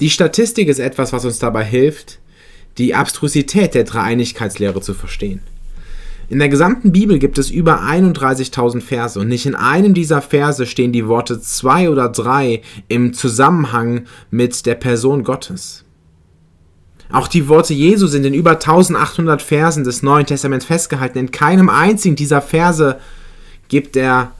Die Statistik ist etwas, was uns dabei hilft, die Abstrusität der Dreieinigkeitslehre zu verstehen. In der gesamten Bibel gibt es über 31.000 Verse und nicht in einem dieser Verse stehen die Worte zwei oder drei im Zusammenhang mit der Person Gottes. Auch die Worte Jesu sind in über 1800 Versen des Neuen Testaments festgehalten. In keinem einzigen dieser Verse gibt er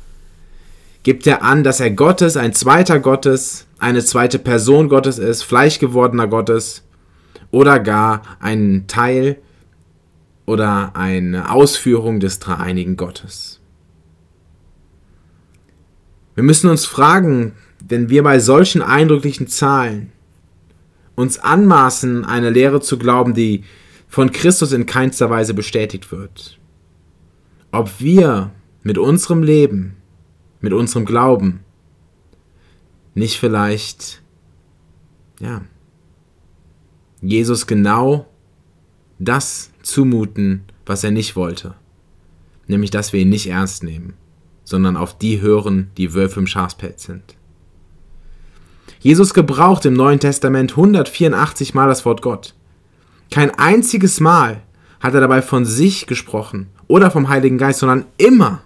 gibt er an, dass er Gottes, ein zweiter Gottes, eine zweite Person Gottes ist, fleischgewordener Gottes oder gar ein Teil oder eine Ausführung des dreieinigen Gottes. Wir müssen uns fragen, wenn wir bei solchen eindrücklichen Zahlen uns anmaßen, eine Lehre zu glauben, die von Christus in keinster Weise bestätigt wird, ob wir mit unserem Leben mit unserem Glauben. Nicht vielleicht, ja, Jesus genau das zumuten, was er nicht wollte. Nämlich, dass wir ihn nicht ernst nehmen, sondern auf die hören, die Wölfe im Schafspelz sind. Jesus gebraucht im Neuen Testament 184 Mal das Wort Gott. Kein einziges Mal hat er dabei von sich gesprochen oder vom Heiligen Geist, sondern immer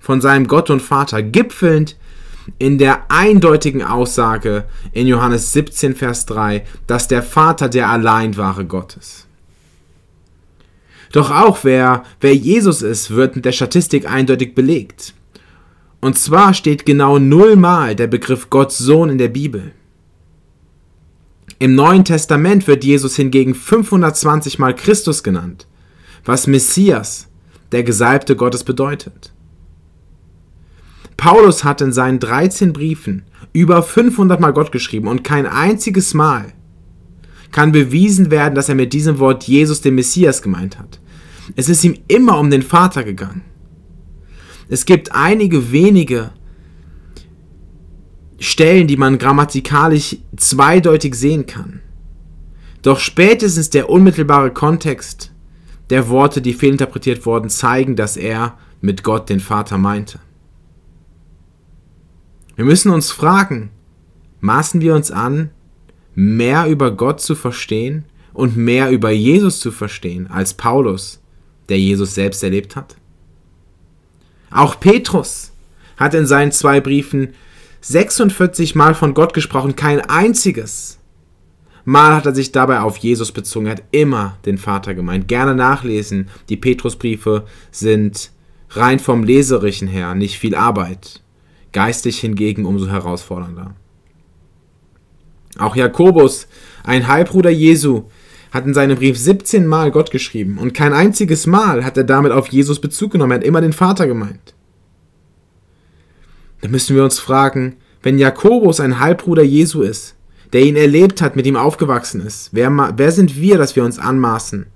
von seinem Gott und Vater, gipfelnd in der eindeutigen Aussage in Johannes 17, Vers 3, dass der Vater der allein wahre Gott ist. Doch auch wer, wer Jesus ist, wird mit der Statistik eindeutig belegt. Und zwar steht genau nullmal der Begriff Gottes Sohn in der Bibel. Im Neuen Testament wird Jesus hingegen 520 Mal Christus genannt, was Messias, der Gesalbte Gottes, bedeutet. Paulus hat in seinen 13 Briefen über 500 Mal Gott geschrieben und kein einziges Mal kann bewiesen werden, dass er mit diesem Wort Jesus den Messias gemeint hat. Es ist ihm immer um den Vater gegangen. Es gibt einige wenige Stellen, die man grammatikalisch zweideutig sehen kann. Doch spätestens der unmittelbare Kontext der Worte, die fehlinterpretiert wurden, zeigen, dass er mit Gott den Vater meinte. Wir müssen uns fragen, maßen wir uns an, mehr über Gott zu verstehen und mehr über Jesus zu verstehen als Paulus, der Jesus selbst erlebt hat? Auch Petrus hat in seinen zwei Briefen 46 Mal von Gott gesprochen, kein einziges Mal hat er sich dabei auf Jesus bezogen, er hat immer den Vater gemeint. Gerne nachlesen, die Petrusbriefe sind rein vom Leserischen her nicht viel Arbeit geistig hingegen umso herausfordernder. Auch Jakobus, ein Halbbruder Jesu, hat in seinem Brief 17 Mal Gott geschrieben und kein einziges Mal hat er damit auf Jesus Bezug genommen, er hat immer den Vater gemeint. Da müssen wir uns fragen, wenn Jakobus ein Halbbruder Jesu ist, der ihn erlebt hat, mit ihm aufgewachsen ist, wer, wer sind wir, dass wir uns anmaßen,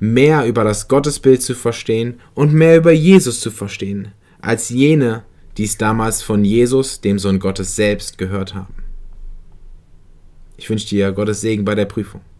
mehr über das Gottesbild zu verstehen und mehr über Jesus zu verstehen, als jene, die es damals von Jesus, dem Sohn Gottes selbst, gehört haben. Ich wünsche dir Gottes Segen bei der Prüfung.